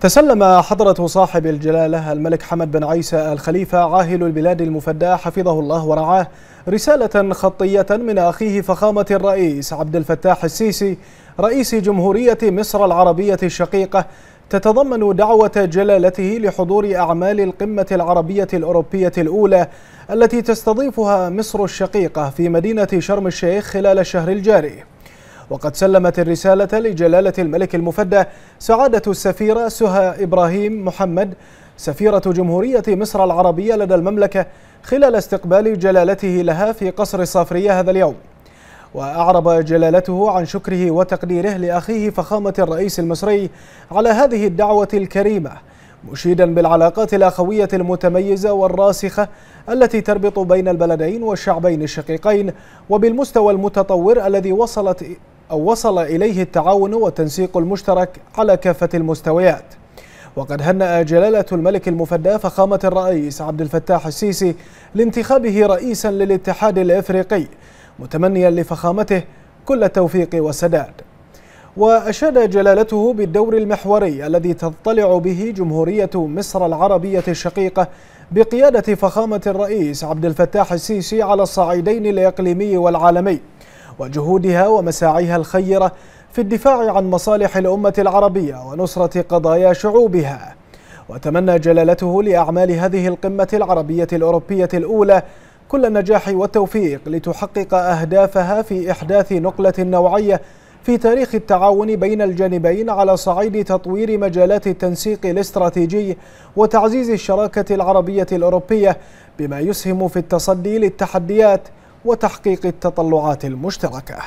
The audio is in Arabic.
تسلم حضرة صاحب الجلالة الملك حمد بن عيسى الخليفة عاهل البلاد المفدى حفظه الله ورعاه رسالة خطية من أخيه فخامة الرئيس عبد الفتاح السيسي رئيس جمهورية مصر العربية الشقيقة تتضمن دعوة جلالته لحضور أعمال القمة العربية الأوروبية الأولى التي تستضيفها مصر الشقيقة في مدينة شرم الشيخ خلال الشهر الجاري وقد سلمت الرسالة لجلالة الملك المفدى سعادة السفيرة سهى إبراهيم محمد سفيرة جمهورية مصر العربية لدى المملكة خلال استقبال جلالته لها في قصر الصافرية هذا اليوم وأعرب جلالته عن شكره وتقديره لأخيه فخامة الرئيس المصري على هذه الدعوة الكريمة مشيدا بالعلاقات الأخوية المتميزة والراسخة التي تربط بين البلدين والشعبين الشقيقين وبالمستوى المتطور الذي وصلت وصل إليه التعاون والتنسيق المشترك على كافة المستويات وقد هنأ جلالة الملك المفدى فخامة الرئيس عبد الفتاح السيسي لانتخابه رئيسا للاتحاد الإفريقي متمنيا لفخامته كل التوفيق والسداد وأشاد جلالته بالدور المحوري الذي تضطلع به جمهورية مصر العربية الشقيقة بقيادة فخامة الرئيس عبد الفتاح السيسي على الصعيدين الإقليمي والعالمي وجهودها ومساعيها الخيرة في الدفاع عن مصالح الأمة العربية ونصرة قضايا شعوبها وتمنى جلالته لأعمال هذه القمة العربية الأوروبية الأولى كل النجاح والتوفيق لتحقق أهدافها في إحداث نقلة نوعية في تاريخ التعاون بين الجانبين على صعيد تطوير مجالات التنسيق الاستراتيجي وتعزيز الشراكة العربية الأوروبية بما يسهم في التصدي للتحديات وتحقيق التطلعات المشتركه